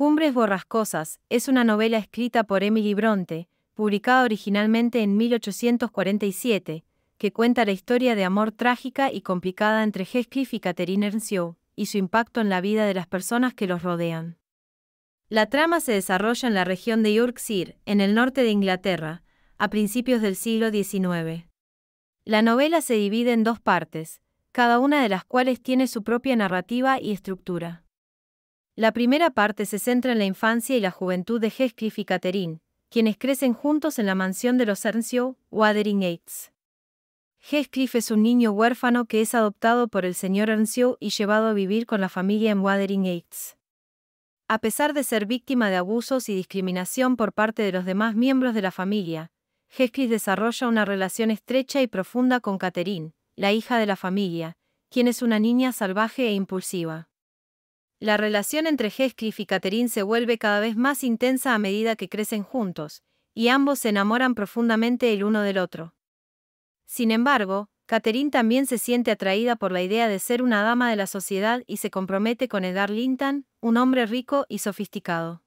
Cumbres borrascosas es una novela escrita por Emily Bronte, publicada originalmente en 1847, que cuenta la historia de amor trágica y complicada entre Heathcliff y Catherine Earnshaw, y su impacto en la vida de las personas que los rodean. La trama se desarrolla en la región de Yorkshire, en el norte de Inglaterra, a principios del siglo XIX. La novela se divide en dos partes, cada una de las cuales tiene su propia narrativa y estructura. La primera parte se centra en la infancia y la juventud de Heathcliff y Catherine, quienes crecen juntos en la mansión de los Ernstio, Wuthering Heights. Heathcliff es un niño huérfano que es adoptado por el señor Ernstio y llevado a vivir con la familia en Wuthering Heights. A pesar de ser víctima de abusos y discriminación por parte de los demás miembros de la familia, Heathcliff desarrolla una relación estrecha y profunda con Catherine, la hija de la familia, quien es una niña salvaje e impulsiva. La relación entre Heathcliff y Catherine se vuelve cada vez más intensa a medida que crecen juntos, y ambos se enamoran profundamente el uno del otro. Sin embargo, Catherine también se siente atraída por la idea de ser una dama de la sociedad y se compromete con Edgar Linton, un hombre rico y sofisticado.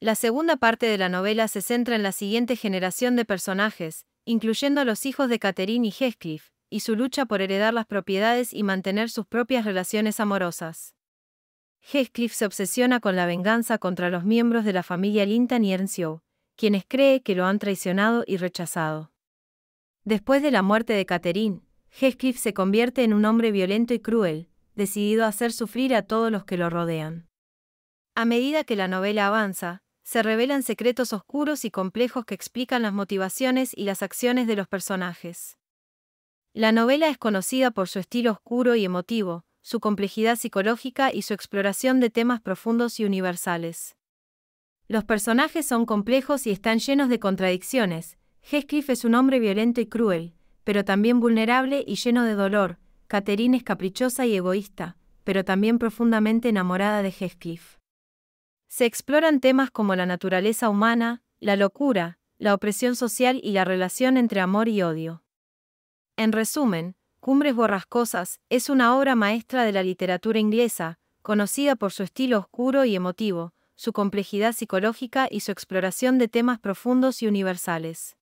La segunda parte de la novela se centra en la siguiente generación de personajes, incluyendo a los hijos de Catherine y Heathcliff, y su lucha por heredar las propiedades y mantener sus propias relaciones amorosas. Heathcliff se obsesiona con la venganza contra los miembros de la familia Linton y Earnshaw, quienes cree que lo han traicionado y rechazado. Después de la muerte de Catherine, Heathcliff se convierte en un hombre violento y cruel, decidido a hacer sufrir a todos los que lo rodean. A medida que la novela avanza, se revelan secretos oscuros y complejos que explican las motivaciones y las acciones de los personajes. La novela es conocida por su estilo oscuro y emotivo, su complejidad psicológica y su exploración de temas profundos y universales. Los personajes son complejos y están llenos de contradicciones. Heathcliff es un hombre violento y cruel, pero también vulnerable y lleno de dolor. Catherine es caprichosa y egoísta, pero también profundamente enamorada de Heathcliff. Se exploran temas como la naturaleza humana, la locura, la opresión social y la relación entre amor y odio. En resumen, Cumbres borrascosas es una obra maestra de la literatura inglesa, conocida por su estilo oscuro y emotivo, su complejidad psicológica y su exploración de temas profundos y universales.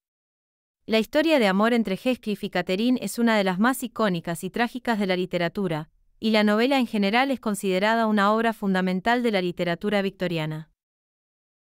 La historia de amor entre Heathcliff y Catherine es una de las más icónicas y trágicas de la literatura, y la novela en general es considerada una obra fundamental de la literatura victoriana.